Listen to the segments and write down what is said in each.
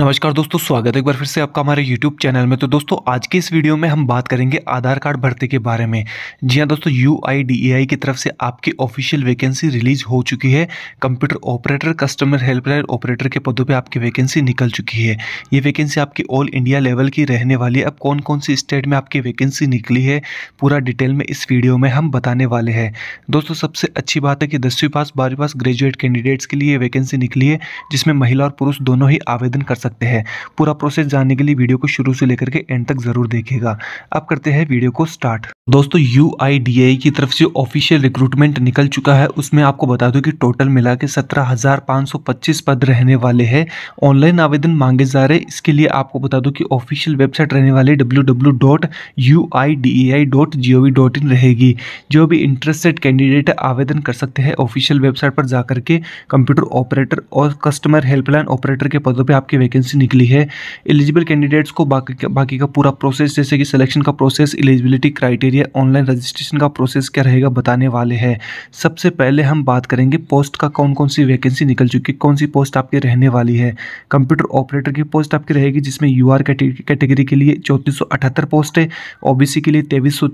नमस्कार दोस्तों स्वागत है एक बार फिर से आपका हमारे YouTube चैनल में तो दोस्तों आज के इस वीडियो में हम बात करेंगे आधार कार्ड भर्ती के बारे में जी हाँ दोस्तों यू की तरफ से आपकी ऑफिशियल वैकेंसी रिलीज हो चुकी है computer operator customer helpline operator के पदों पे आपकी वैकेंसी निकल चुकी है ये वैकेंसी आपकी ऑल इंडिया लेवल की रहने वाली है अब कौन कौन सी स्टेट में आपकी वैकेंसी निकली है पूरा डिटेल में इस वीडियो में हम बताने वाले हैं दोस्तों सबसे अच्छी बात है कि दसवीं पास बारहवीं पास ग्रेजुएट कैंडिडेट्स के लिए वैकेंसी निकली है जिसमें महिला और पुरुष दोनों ही आवेदन कर सकते सकते हैं पूरा प्रोसेस जानने के लिए वीडियो को शुरू से लेकर के एंड तक ज़रूर देखेगा अब करते हैं वीडियो को स्टार्ट दोस्तों यू की तरफ से ऑफिशियल रिक्रूटमेंट निकल चुका है उसमें आपको बता दूं कि टोटल मिला के सत्रह पद रहने वाले हैं ऑनलाइन आवेदन मांगे जा रहे इसके लिए आपको बता दूं कि ऑफिशियल वेबसाइट रहने वाली www.uidei.gov.in रहेगी जो भी इंटरेस्टेड कैंडिडेट आवेदन कर सकते हैं ऑफिशियल वेबसाइट पर जाकर के कंप्यूटर ऑपरेटर और कस्टमर हेल्पलाइन ऑपरेटर के पदों पर आपकी वैकेंसी वैकेंसी निकली है एलिजिबल कैंडिडेट्स को बाकी बाकी का पूरा प्रोसेस जैसे कि सिलेक्शन का process eligibility criteria online registration का प्रोसेस क्या रहेगा बताने वाले हैं सबसे पहले हम बात करेंगे पोस्ट का कौन कौन सी वैकेंसी निकल चुकी है कौन सी पोस्ट आपकी रहने वाली है कंप्यूटर ऑपरेटर की पोस्ट आपकी रहेगी जिसमें यू आर कैटेगरी के लिए चौंतीस पोस्ट है ओ के लिए तेईस सौ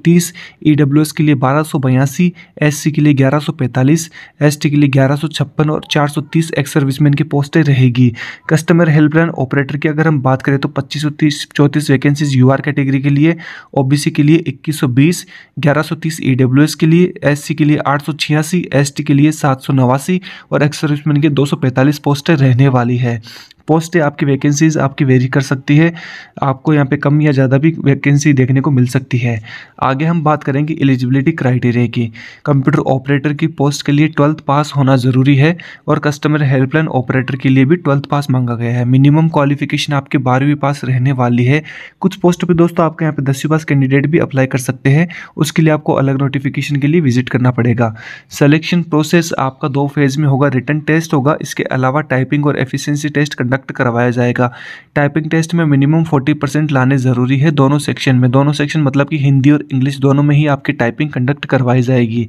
e के लिए बारह सौ के लिए ग्यारह सौ के लिए ग्यारह और चार सौ तीस एक्स सर्विसमैन की पोस्टें रहेगी कस्टमर हेल्पलाइन रिटर्न ऑपरेटर की अगर हम बात करें तो पच्चीस सौ तीस चौंतीस वैकेंसीज यू कैटेगरी के लिए ओबीसी के लिए इक्कीस सौ बीस ग्यारह सौ तीस ई डब्ल्यू एस के लिए एस सी के लिए आठ सौ छियासी एस टी के लिए सात सौ नवासी और एक्स सर्विसमैन के दो सौ पैंतालीस पोस्टें रहने वाली है पोस्ट आपकी वैकेंसीज़ आपकी वेरी कर सकती है आपको यहाँ पे कम या ज़्यादा भी वैकेंसी देखने को मिल सकती है आगे हम बात करेंगे एलिजिबिलिटी क्राइटेरिया की कंप्यूटर ऑपरेटर की पोस्ट के लिए ट्वेल्थ पास होना ज़रूरी है और कस्टमर हेल्पलाइन ऑपरेटर के लिए भी ट्वेल्थ पास मांगा गया है मिनिमम क्वालिफिकेशन आपके बारहवीं पास रहने वाली है कुछ पोस्ट पर दोस्तों आपके यहाँ पर दसवीं पास कैंडिडेट भी अप्लाई कर सकते हैं उसके लिए आपको अलग नोटिफिकेशन के लिए विजिट करना पड़ेगा सलेक्शन प्रोसेस आपका दो फेज़ में होगा रिटर्न टेस्ट होगा इसके अलावा टाइपिंग और एफिशेंसी टेस्ट करना कंडक्ट करवाया जाएगा टाइपिंग टेस्ट में मिनिमम फोर्टी परसेंट लाने ज़रूरी है दोनों सेक्शन में दोनों सेक्शन मतलब कि हिंदी और इंग्लिश दोनों में ही आपकी टाइपिंग कंडक्ट करवाई जाएगी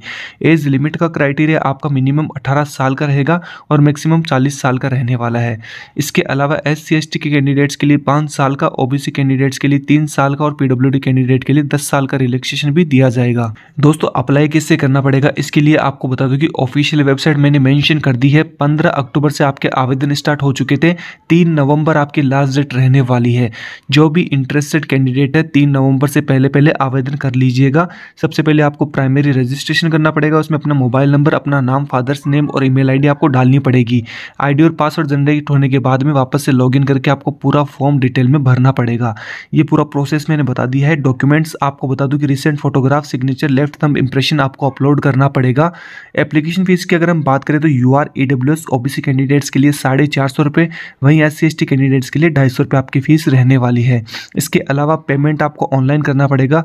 एज लिमिट का क्राइटेरिया आपका मिनिमम अठारह साल का रहेगा और मैक्सिमम चालीस साल का रहने वाला है इसके अलावा एस सी एस टी के कैंडिडेट्स के लिए पाँच साल का ओ बी सी कैंडिडेट्स के लिए तीन साल का और पी डब्ल्यू डी कैंडिडेट के लिए दस साल का रिलेक्सेशन भी दिया जाएगा दोस्तों अप्लाई किससे करना पड़ेगा इसके लिए आपको बता दूँ कि ऑफिशियल वेबसाइट मैंने मैंशन कर दी है पंद्रह अक्टूबर से आपके आवेदन स्टार्ट हो चुके थे तीन नवंबर आपकी लास्ट डेट रहने वाली है जो भी इंटरेस्टेड कैंडिडेट है तीन नवंबर से पहले पहले आवेदन कर लीजिएगा सबसे पहले आपको प्राइमरी रजिस्ट्रेशन करना पड़ेगा उसमें अपना मोबाइल नंबर अपना नाम फादर्स नेम और ईमेल आईडी आपको डालनी पड़ेगी आईडी और पासवर्ड जनरेट होने के बाद में वापस से लॉग करके आपको पूरा फॉर्म डिटेल में भरना पड़ेगा ये पूरा प्रोसेस मैंने बता दिया है डॉक्यूमेंट्स आपको बता दूँ कि recent photograph signature left thumb impression आपको अपलोड करना पड़ेगा एप्लीकेशन फीस की अगर हम बात करें तो U R E W S O B C candidates के लिए साढ़े चार सौ रुपये वहीं एस सी कैंडिडेट्स के लिए ढाई सौ रुपये आपकी फ़ीस रहने वाली है इसके अलावा पेमेंट आपको ऑनलाइन करना पड़ेगा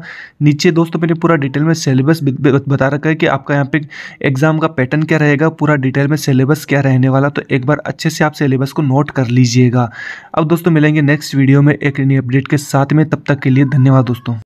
नीचे दोस्तों मैंने पूरा डिटेल में सिलेबस बता रखा है कि आपका यहाँ पे एग्ज़ाम का पैटर्न क्या रहेगा पूरा डिटेल में सिलेबस क्या रहने वाला तो एक बार अच्छे से आप सिलेबस को नोट कर लीजिएगा अब दोस्तों मिलेंगे नेक्स्ट वीडियो में एक नई अपडेट के साथ में तब तक के लिए धन्यवाद दोस्तों